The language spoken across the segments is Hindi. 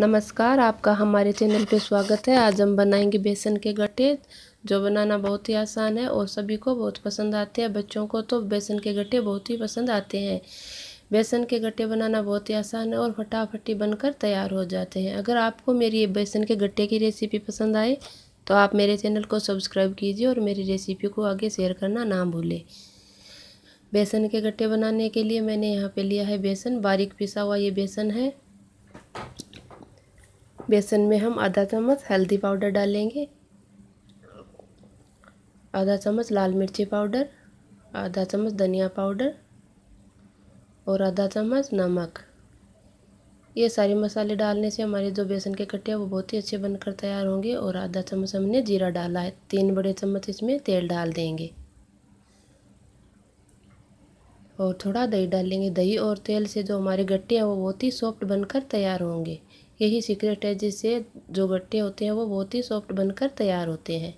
नमस्कार आपका हमारे चैनल पे स्वागत है आज हम बनाएंगे बेसन के गट्टे जो बनाना बहुत ही आसान है और सभी को बहुत पसंद आते हैं बच्चों को तो बेसन के गट्टे बहुत ही पसंद आते हैं बेसन के गट्टे बनाना बहुत ही आसान है और फटाफटी बनकर तैयार हो जाते हैं अगर आपको मेरी बेसन के गट्टे की रेसिपी पसंद आए तो आप मेरे चैनल को सब्सक्राइब कीजिए और मेरी रेसिपी को आगे शेयर करना ना भूलें बेसन के गट्टे बनाने के लिए मैंने यहाँ पे लिया है बेसन बारीक पिसा हुआ ये बेसन है बेसन में हम आधा चम्मच हल्दी पाउडर डालेंगे आधा चम्मच लाल मिर्ची पाउडर आधा चम्मच धनिया पाउडर और आधा चम्मच नमक ये सारे मसाले डालने से हमारे जो बेसन के कट्टे हैं वो बहुत ही अच्छे बनकर तैयार होंगे और आधा चम्मच हमने जीरा डाला है तीन बड़े चम्मच इसमें तेल डाल देंगे और थोड़ा दही डालेंगे दही और तेल से जो हमारे गट्टे हैं वो बहुत ही सॉफ्ट बनकर तैयार होंगे यही सीक्रेट है जिससे जो गट्टे होते हैं वो बहुत ही सॉफ्ट बनकर तैयार होते हैं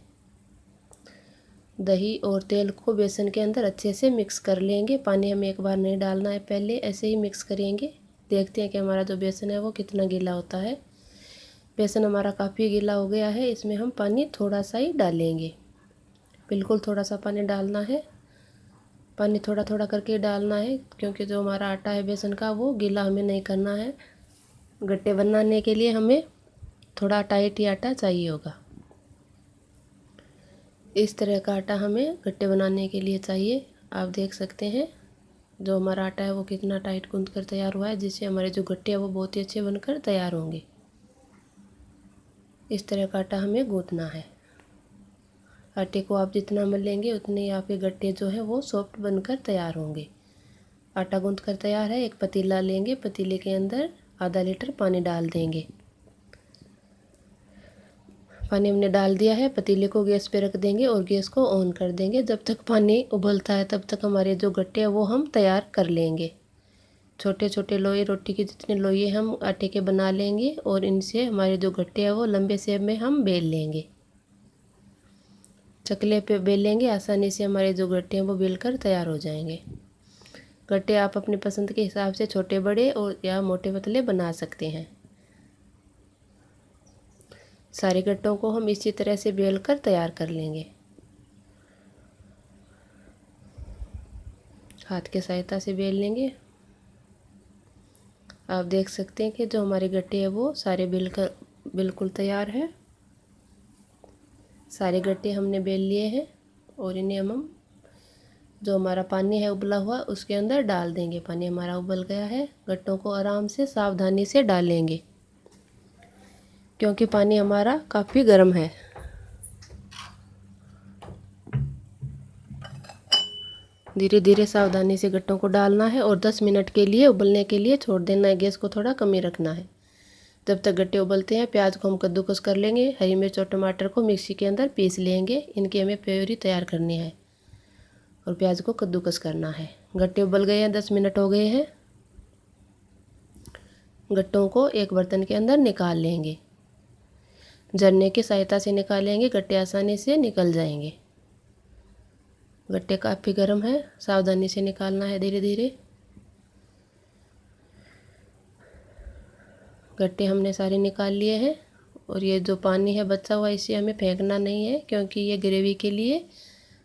दही और तेल को बेसन के अंदर अच्छे से मिक्स कर लेंगे पानी हमें एक बार नहीं डालना है पहले ऐसे ही मिक्स करेंगे देखते हैं कि हमारा जो बेसन है वो कितना गीला होता है बेसन हमारा काफ़ी गीला हो गया है इसमें हम पानी थोड़ा सा ही डालेंगे बिल्कुल थोड़ा सा पानी डालना है पानी थोड़ा थोड़ा करके डालना है क्योंकि जो हमारा आटा है बेसन का वो गीला हमें नहीं करना है गट्टे बनाने के लिए हमें थोड़ा टाइट ही आटा चाहिए होगा इस तरह का आटा हमें गट्टे बनाने के लिए चाहिए आप देख सकते हैं जो हमारा आटा है वो कितना टाइट गूंद कर तैयार हुआ है जिससे हमारे जो गट्टे हैं वो बहुत ही अच्छे बनकर तैयार होंगे इस तरह का आटा हमें गूंदना है आटे को आप जितना मलेंगे उतने आपके गट्टे जो है वो सॉफ्ट बनकर तैयार होंगे आटा गूंद कर तैयार है एक पतीला लेंगे पतीले के अंदर आधा लीटर पानी डाल देंगे पानी हमने डाल दिया है पतीले को गैस पे रख देंगे और गैस को ऑन कर देंगे जब तक पानी उबलता है तब तक हमारे जो गट्टे हैं वो हम तैयार कर लेंगे छोटे छोटे लोहे रोटी के जितने लोहे हम आटे के बना लेंगे और इनसे हमारे जो गट्टे हैं वो लंबे सेब में हम बेल लेंगे चकले पे बेलेंगे आसानी से हमारे जो गट्टे हैं वो बेल कर तैयार हो जाएंगे गट्टे आप अपनी पसंद के हिसाब से छोटे बड़े और या मोटे पतले बना सकते हैं सारे गट्टों को हम इसी तरह से बेल कर तैयार कर लेंगे हाथ के सहायता से बेल लेंगे आप देख सकते हैं कि जो हमारे गट्टे हैं वो सारे बिल कर बिल्कुल तैयार है सारे गट्टे हमने बेल लिए हैं और इन्हें हम जो हमारा पानी है उबला हुआ उसके अंदर डाल देंगे पानी हमारा उबल गया है गट्टों को आराम से सावधानी से डालेंगे क्योंकि पानी हमारा काफ़ी गर्म है धीरे धीरे सावधानी से गट्टों को डालना है और 10 मिनट के लिए उबलने के लिए छोड़ देना है गैस को थोड़ा कमी रखना है जब तक गट्टे उबलते हैं प्याज को हम कद्दूकस कर लेंगे हरी मिर्च और टमाटर को मिक्सी के अंदर पीस लेंगे इनकी हमें प्योरी तैयार करनी है और प्याज को कद्दूकस करना है गट्टे उबल गए हैं दस मिनट हो गए हैं गट्टों को एक बर्तन के अंदर निकाल लेंगे झरने की सहायता से निकालेंगे गट्टे आसानी से निकल जाएंगे गट्टे काफ़ी गर्म है सावधानी से निकालना है धीरे धीरे गट्टे हमने सारे निकाल लिए हैं और ये जो पानी है बचा हुआ इसे हमें फेंकना नहीं है क्योंकि ये ग्रेवी के लिए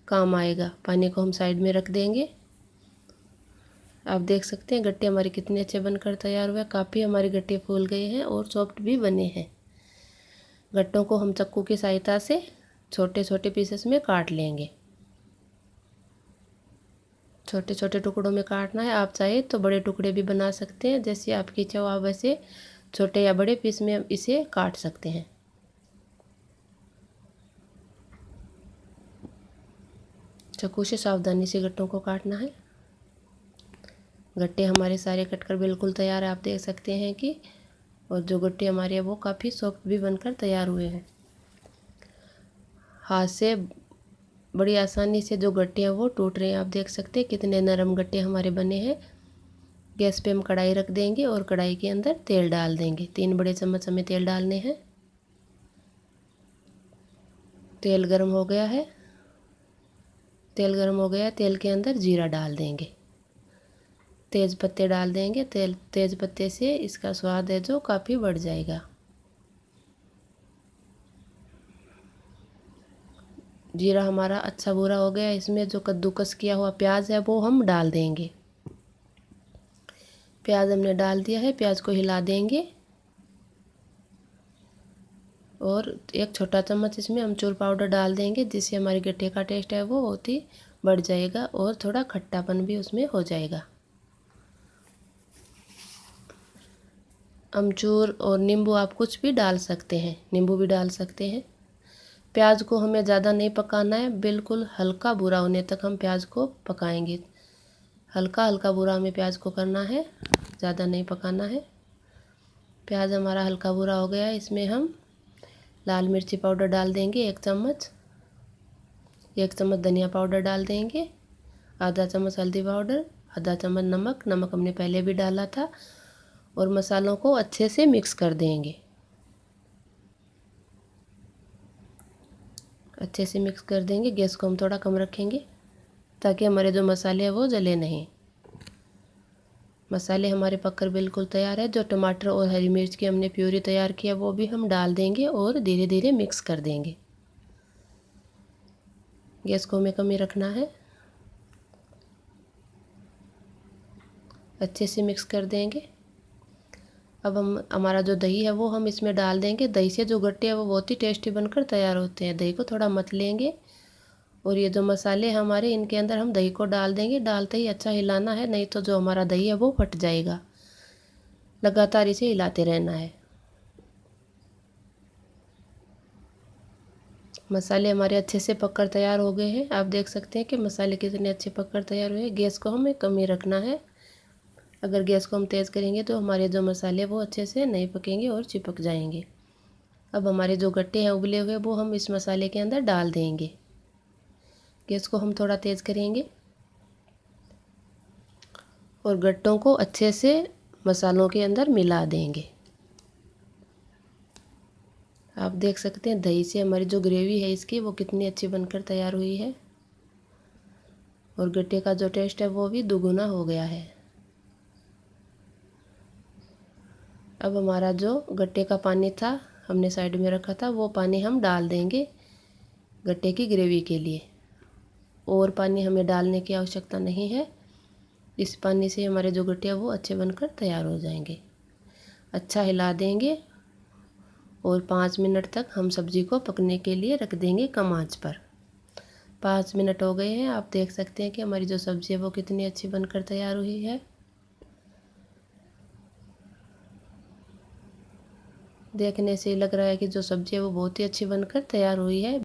काम आएगा पानी को हम साइड में रख देंगे आप देख सकते हैं गट्टे हमारे कितने अच्छे बनकर तैयार हुए काफ़ी हमारे गट्टे फूल गए हैं और सॉफ्ट भी बने हैं गट्टों को हम चक्कू की सहायता से छोटे छोटे पीसेस में काट लेंगे छोटे छोटे टुकड़ों में काटना है आप चाहे तो बड़े टुकड़े भी बना सकते हैं जैसे आपकी इच्छा हो आप वैसे छोटे या बड़े पीस में हम इसे काट सकते हैं चाकू से सावधानी से गट्टों को काटना है गट्टे हमारे सारे कटकर बिल्कुल तैयार है आप देख सकते हैं कि और जो गट्टे हमारे हैं वो काफ़ी सॉफ्ट भी बनकर तैयार हुए हैं हाथ से बड़ी आसानी से जो गट्टे हैं वो टूट रहे हैं आप देख सकते हैं कितने नरम गट्टे हमारे बने हैं गैस पे हम कढ़ाई रख देंगे और कढ़ाई के अंदर तेल डाल देंगे तीन बड़े चम्मच हमें तेल डालने हैं तेल गर्म हो गया है तेल गर्म हो गया तेल के अंदर जीरा डाल देंगे तेज पत्ते डाल देंगे तेल तेज पत्ते से इसका स्वाद है जो काफ़ी बढ़ जाएगा जीरा हमारा अच्छा भूरा हो गया इसमें जो कद्दूकस किया हुआ प्याज है वो हम डाल देंगे प्याज हमने डाल दिया है प्याज को हिला देंगे और एक छोटा चम्मच इसमें अमचूर पाउडर डाल देंगे जिससे हमारे गट्ठे का टेस्ट है वो बहुत ही बढ़ जाएगा और थोड़ा खट्टापन भी उसमें हो जाएगा अमचूर और नींबू आप कुछ भी डाल सकते हैं नींबू भी डाल सकते हैं प्याज को हमें ज़्यादा नहीं पकाना है बिल्कुल हल्का बुरा होने तक हम प्याज को पकाएंगे हल्का हल्का बुरा हमें प्याज को करना है ज़्यादा नहीं पकाना है प्याज हमारा हल्का बुरा हो गया है इसमें हम लाल मिर्ची पाउडर डाल देंगे एक चम्मच एक चम्मच धनिया पाउडर डाल देंगे आधा चम्मच हल्दी पाउडर आधा चम्मच नमक नमक हमने पहले भी डाला था और मसालों को अच्छे से मिक्स कर देंगे अच्छे से मिक्स कर देंगे गैस को हम थोड़ा कम रखेंगे ताकि हमारे जो मसाले हैं वो जले नहीं मसाले हमारे पककर बिल्कुल तैयार है जो टमाटर और हरी मिर्च की हमने प्यूरी तैयार किया वो भी हम डाल देंगे और धीरे धीरे मिक्स कर देंगे गैस को हमें कम ही रखना है अच्छे से मिक्स कर देंगे अब हम हमारा जो दही है वो हम इसमें डाल देंगे दही से जो गट्टे हैं वो बहुत ही टेस्टी बनकर तैयार होते हैं दही को थोड़ा मत लेंगे और ये जो मसाले हमारे इनके अंदर हम दही को डाल देंगे डालते ही अच्छा हिलाना है नहीं तो जो हमारा दही है वो फट जाएगा लगातार इसे हिलाते रहना है मसाले हमारे अच्छे से पककर तैयार हो गए हैं आप देख सकते हैं कि मसाले कितने अच्छे पककर तैयार हुए गैस को हमें कम ही रखना है अगर गैस को हम तेज़ करेंगे तो हमारे जो मसाले वो अच्छे से नहीं पकेंगे और चिपक जाएंगे अब हमारे जो गट्टे हैं उबले हुए वो हम इस मसाले के अंदर डाल देंगे गैस को हम थोड़ा तेज़ करेंगे और गट्टों को अच्छे से मसालों के अंदर मिला देंगे आप देख सकते हैं दही से हमारी जो ग्रेवी है इसकी वो कितनी अच्छी बनकर तैयार हुई है और गट्टे का जो टेस्ट है वो भी दुगुना हो गया है अब हमारा जो गट्टे का पानी था हमने साइड में रखा था वो पानी हम डाल देंगे गट्टे की ग्रेवी के लिए और पानी हमें डालने की आवश्यकता नहीं है इस पानी से हमारे जो गट्टे वो अच्छे बनकर तैयार हो जाएंगे अच्छा हिला देंगे और पाँच मिनट तक हम सब्ज़ी को पकने के लिए रख देंगे कम आँच पर पाँच मिनट हो गए हैं आप देख सकते हैं कि हमारी जो सब्ज़ी है वो कितनी अच्छी बनकर तैयार हुई है देखने से लग रहा है कि जो सब्ज़ी है वो बहुत ही अच्छी बनकर तैयार हुई है